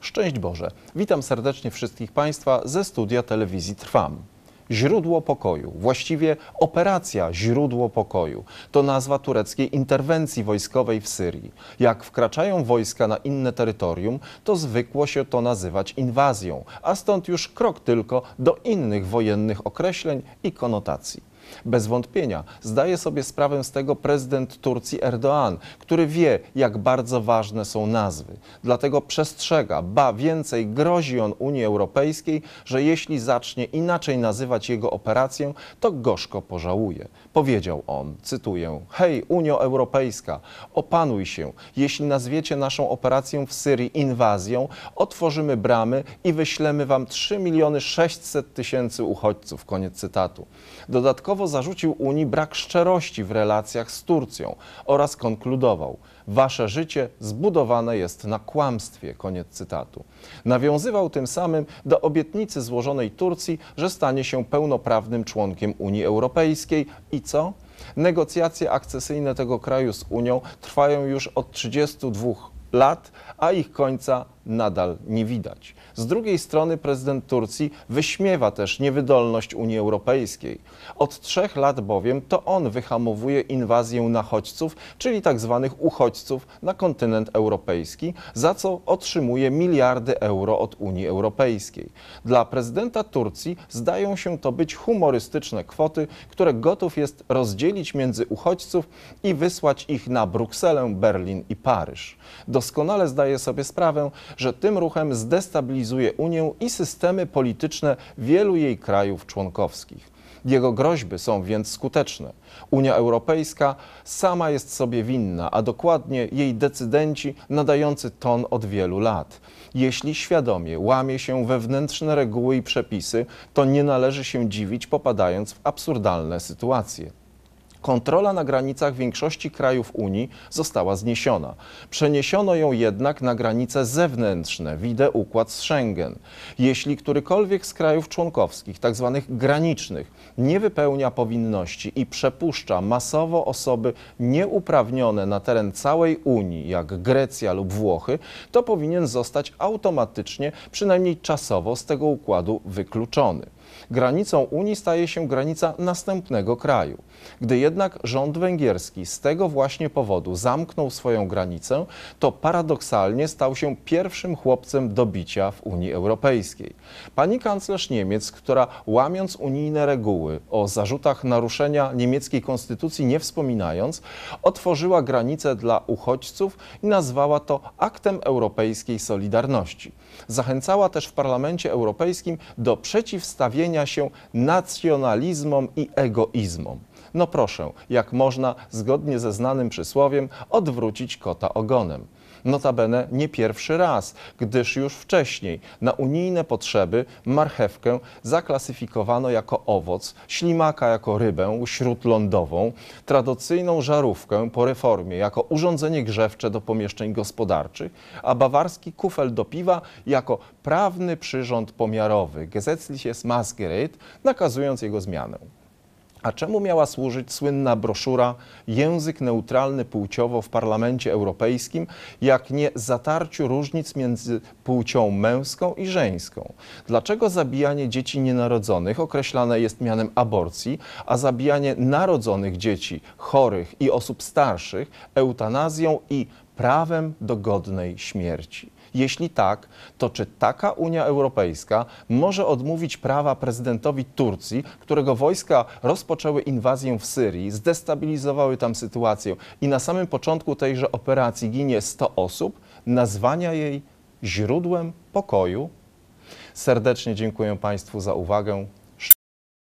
Szczęść Boże. Witam serdecznie wszystkich Państwa ze studia telewizji Trwam. Źródło pokoju, właściwie operacja Źródło pokoju, to nazwa tureckiej interwencji wojskowej w Syrii. Jak wkraczają wojska na inne terytorium, to zwykło się to nazywać inwazją, a stąd już krok tylko do innych wojennych określeń i konotacji. Bez wątpienia zdaje sobie sprawę z tego prezydent Turcji Erdoğan, który wie, jak bardzo ważne są nazwy. Dlatego przestrzega, ba więcej, grozi on Unii Europejskiej, że jeśli zacznie inaczej nazywać jego operację, to gorzko pożałuje. Powiedział on, cytuję, hej Unio Europejska, opanuj się, jeśli nazwiecie naszą operację w Syrii inwazją, otworzymy bramy i wyślemy wam 3 miliony 600 tysięcy uchodźców, koniec cytatu. Dodatkowo Dodatkowo zarzucił Unii brak szczerości w relacjach z Turcją oraz konkludował Wasze życie zbudowane jest na kłamstwie. Koniec cytatu. Nawiązywał tym samym do obietnicy złożonej Turcji, że stanie się pełnoprawnym członkiem Unii Europejskiej i co? Negocjacje akcesyjne tego kraju z Unią trwają już od 32 lat, a ich końca nadal nie widać. Z drugiej strony prezydent Turcji wyśmiewa też niewydolność Unii Europejskiej. Od trzech lat bowiem to on wyhamowuje inwazję nachodźców, czyli tzw. Tak uchodźców na kontynent europejski, za co otrzymuje miliardy euro od Unii Europejskiej. Dla prezydenta Turcji zdają się to być humorystyczne kwoty, które gotów jest rozdzielić między uchodźców i wysłać ich na Brukselę, Berlin i Paryż. Doskonale zdaje sobie sprawę, że tym ruchem zdestabilizuje Unię i systemy polityczne wielu jej krajów członkowskich. Jego groźby są więc skuteczne. Unia Europejska sama jest sobie winna, a dokładnie jej decydenci nadający ton od wielu lat. Jeśli świadomie łamie się wewnętrzne reguły i przepisy, to nie należy się dziwić, popadając w absurdalne sytuacje kontrola na granicach większości krajów Unii została zniesiona. Przeniesiono ją jednak na granice zewnętrzne, widzę układ z Schengen. Jeśli którykolwiek z krajów członkowskich, tzw. Tak granicznych, nie wypełnia powinności i przepuszcza masowo osoby nieuprawnione na teren całej Unii, jak Grecja lub Włochy, to powinien zostać automatycznie, przynajmniej czasowo, z tego układu wykluczony. Granicą Unii staje się granica następnego kraju. Gdy jednak rząd węgierski z tego właśnie powodu zamknął swoją granicę, to paradoksalnie stał się pierwszym chłopcem do bicia w Unii Europejskiej. Pani kanclerz Niemiec, która łamiąc unijne reguły o zarzutach naruszenia niemieckiej konstytucji nie wspominając, otworzyła granicę dla uchodźców i nazwała to aktem europejskiej solidarności. Zachęcała też w Parlamencie Europejskim do przeciwstawienia przeciwstawienia się nacjonalizmom i egoizmom. No proszę, jak można, zgodnie ze znanym przysłowiem, odwrócić kota ogonem. Notabene nie pierwszy raz, gdyż już wcześniej na unijne potrzeby marchewkę zaklasyfikowano jako owoc, ślimaka jako rybę śródlądową, tradycyjną żarówkę po reformie jako urządzenie grzewcze do pomieszczeń gospodarczych, a bawarski kufel do piwa jako prawny przyrząd pomiarowy, gesetzliches Maßgerät, nakazując jego zmianę. A czemu miała służyć słynna broszura Język neutralny płciowo w Parlamencie Europejskim, jak nie zatarciu różnic między płcią męską i żeńską? Dlaczego zabijanie dzieci nienarodzonych określane jest mianem aborcji, a zabijanie narodzonych dzieci, chorych i osób starszych eutanazją i prawem do godnej śmierci? Jeśli tak, to czy taka Unia Europejska może odmówić prawa prezydentowi Turcji, którego wojska rozpoczęły inwazję w Syrii, zdestabilizowały tam sytuację i na samym początku tejże operacji ginie 100 osób, nazwania jej źródłem pokoju? Serdecznie dziękuję Państwu za uwagę.